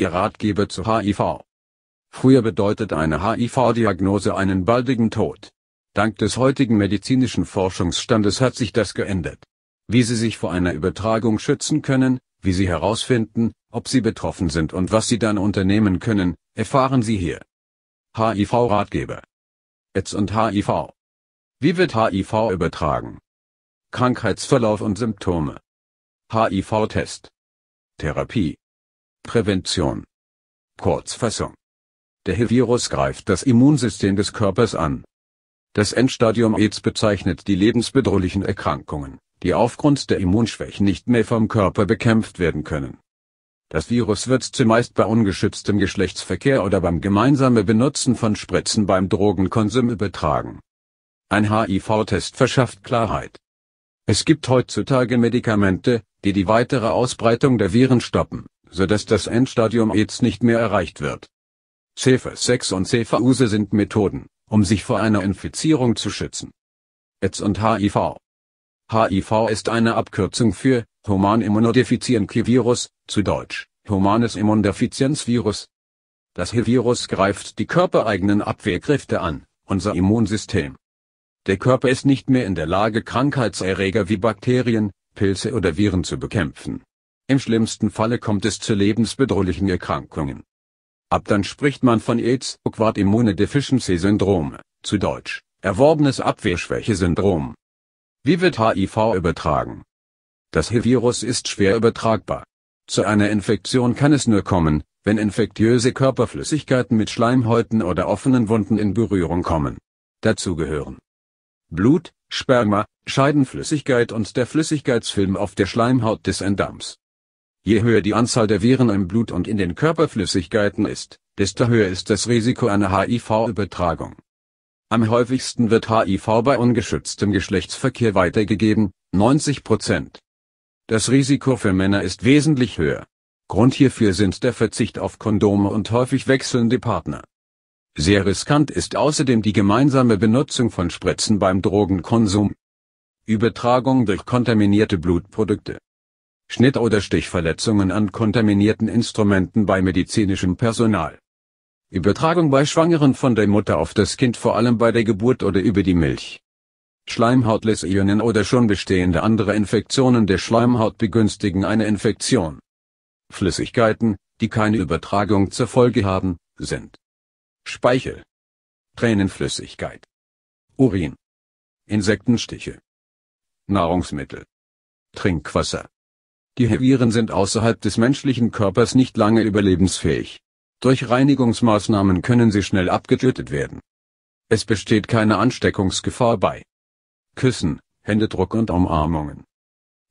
Ihr Ratgeber zu HIV. Früher bedeutet eine HIV-Diagnose einen baldigen Tod. Dank des heutigen medizinischen Forschungsstandes hat sich das geändert. Wie Sie sich vor einer Übertragung schützen können, wie Sie herausfinden, ob Sie betroffen sind und was Sie dann unternehmen können, erfahren Sie hier. HIV-Ratgeber. AIDS und HIV. Wie wird HIV übertragen? Krankheitsverlauf und Symptome. HIV-Test. Therapie. Prävention. Kurzfassung. Der HIV-Virus greift das Immunsystem des Körpers an. Das Endstadium AIDS bezeichnet die lebensbedrohlichen Erkrankungen, die aufgrund der Immunschwäche nicht mehr vom Körper bekämpft werden können. Das Virus wird zumeist bei ungeschütztem Geschlechtsverkehr oder beim gemeinsamen Benutzen von Spritzen beim Drogenkonsum übertragen. Ein HIV-Test verschafft Klarheit. Es gibt heutzutage Medikamente, die die weitere Ausbreitung der Viren stoppen so dass das Endstadium AIDS nicht mehr erreicht wird. CV6 und Use sind Methoden, um sich vor einer Infizierung zu schützen. AIDS und HIV HIV ist eine Abkürzung für Human Immunodeficiency Virus, zu Deutsch, Humanes Immundefizienzvirus. Das HIV-Virus greift die körpereigenen Abwehrkräfte an, unser Immunsystem. Der Körper ist nicht mehr in der Lage, Krankheitserreger wie Bakterien, Pilze oder Viren zu bekämpfen. Im schlimmsten Falle kommt es zu lebensbedrohlichen Erkrankungen. Ab dann spricht man von AIDS, Acquired Immunodeficiency Syndrom, zu Deutsch, erworbenes Abwehrschwäche-Syndrom. Wie wird HIV übertragen? Das HIV-Virus ist schwer übertragbar. Zu einer Infektion kann es nur kommen, wenn infektiöse Körperflüssigkeiten mit Schleimhäuten oder offenen Wunden in Berührung kommen. Dazu gehören Blut, Sperma, Scheidenflüssigkeit und der Flüssigkeitsfilm auf der Schleimhaut des Enddarms. Je höher die Anzahl der Viren im Blut und in den Körperflüssigkeiten ist, desto höher ist das Risiko einer HIV-Übertragung. Am häufigsten wird HIV bei ungeschütztem Geschlechtsverkehr weitergegeben, 90 Prozent. Das Risiko für Männer ist wesentlich höher. Grund hierfür sind der Verzicht auf Kondome und häufig wechselnde Partner. Sehr riskant ist außerdem die gemeinsame Benutzung von Spritzen beim Drogenkonsum. Übertragung durch kontaminierte Blutprodukte Schnitt- oder Stichverletzungen an kontaminierten Instrumenten bei medizinischem Personal. Übertragung bei Schwangeren von der Mutter auf das Kind vor allem bei der Geburt oder über die Milch. Schleimhautläsionen oder schon bestehende andere Infektionen der Schleimhaut begünstigen eine Infektion. Flüssigkeiten, die keine Übertragung zur Folge haben, sind Speichel, Tränenflüssigkeit, Urin, Insektenstiche, Nahrungsmittel, Trinkwasser. Die Heviren sind außerhalb des menschlichen Körpers nicht lange überlebensfähig. Durch Reinigungsmaßnahmen können sie schnell abgetötet werden. Es besteht keine Ansteckungsgefahr bei Küssen, Händedruck und Umarmungen.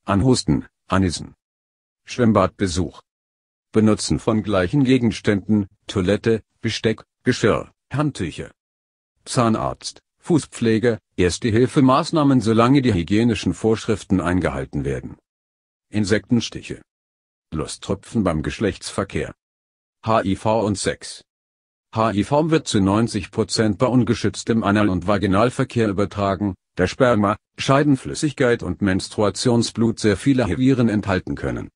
Anhusten, Anisen. Schwimmbadbesuch. Benutzen von gleichen Gegenständen, Toilette, Besteck, Geschirr, Handtücher. Zahnarzt, Fußpflege, erste hilfemaßnahmen solange die hygienischen Vorschriften eingehalten werden. Insektenstiche. Lusttropfen beim Geschlechtsverkehr. HIV und Sex. HIV wird zu 90% Prozent bei ungeschütztem Anal- und Vaginalverkehr übertragen, da Sperma, Scheidenflüssigkeit und Menstruationsblut sehr viele Viren enthalten können.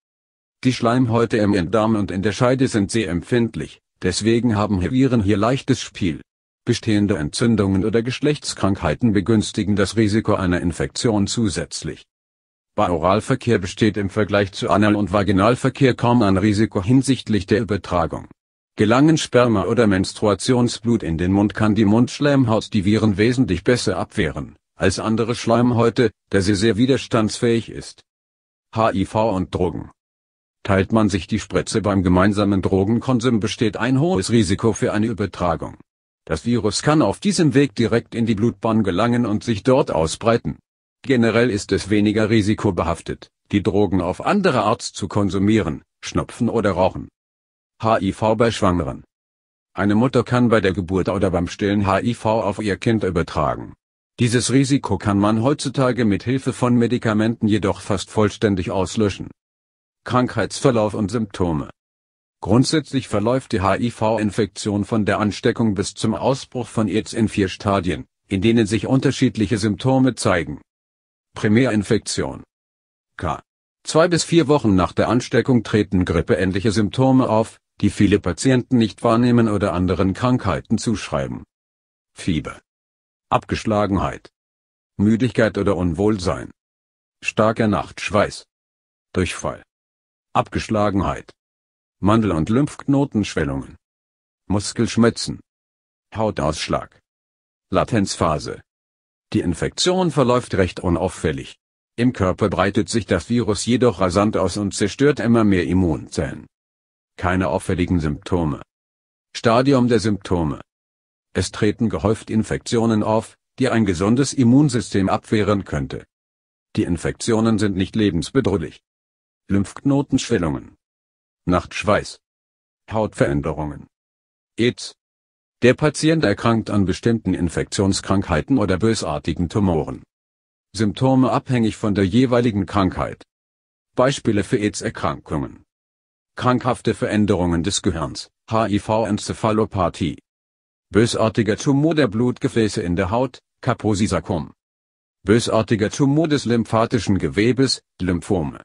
Die Schleimhäute im Enddarm und in der Scheide sind sehr empfindlich, deswegen haben Viren hier leichtes Spiel. Bestehende Entzündungen oder Geschlechtskrankheiten begünstigen das Risiko einer Infektion zusätzlich. Bei Oralverkehr besteht im Vergleich zu Anal- und Vaginalverkehr kaum ein Risiko hinsichtlich der Übertragung. Gelangen Sperma oder Menstruationsblut in den Mund kann die Mundschleimhaut die Viren wesentlich besser abwehren, als andere Schleimhäute, da sie sehr widerstandsfähig ist. HIV und Drogen Teilt man sich die Spritze beim gemeinsamen Drogenkonsum besteht ein hohes Risiko für eine Übertragung. Das Virus kann auf diesem Weg direkt in die Blutbahn gelangen und sich dort ausbreiten Generell ist es weniger risikobehaftet, die Drogen auf andere Art zu konsumieren, schnupfen oder rauchen. HIV bei Schwangeren. Eine Mutter kann bei der Geburt oder beim Stillen HIV auf ihr Kind übertragen. Dieses Risiko kann man heutzutage mit Hilfe von Medikamenten jedoch fast vollständig auslöschen. Krankheitsverlauf und Symptome. Grundsätzlich verläuft die HIV-Infektion von der Ansteckung bis zum Ausbruch von AIDS in vier Stadien, in denen sich unterschiedliche Symptome zeigen Primärinfektion. K. Zwei bis vier Wochen nach der Ansteckung treten grippeähnliche Symptome auf, die viele Patienten nicht wahrnehmen oder anderen Krankheiten zuschreiben. Fieber. Abgeschlagenheit. Müdigkeit oder Unwohlsein. Starker Nachtschweiß. Durchfall. Abgeschlagenheit. Mandel- und Lymphknotenschwellungen. Muskelschmerzen. Hautausschlag. Latenzphase. Die Infektion verläuft recht unauffällig. Im Körper breitet sich das Virus jedoch rasant aus und zerstört immer mehr Immunzellen. Keine auffälligen Symptome. Stadium der Symptome. Es treten gehäuft Infektionen auf, die ein gesundes Immunsystem abwehren könnte. Die Infektionen sind nicht lebensbedrohlich. Lymphknotenschwellungen. Nachtschweiß. Hautveränderungen. AIDS. Der Patient erkrankt an bestimmten Infektionskrankheiten oder bösartigen Tumoren. Symptome abhängig von der jeweiligen Krankheit. Beispiele für AIDS-Erkrankungen. Krankhafte Veränderungen des Gehirns, HIV-Enzephalopathie. Bösartiger Tumor der Blutgefäße in der Haut, Kaposisakum. Bösartiger Tumor des lymphatischen Gewebes, Lymphome.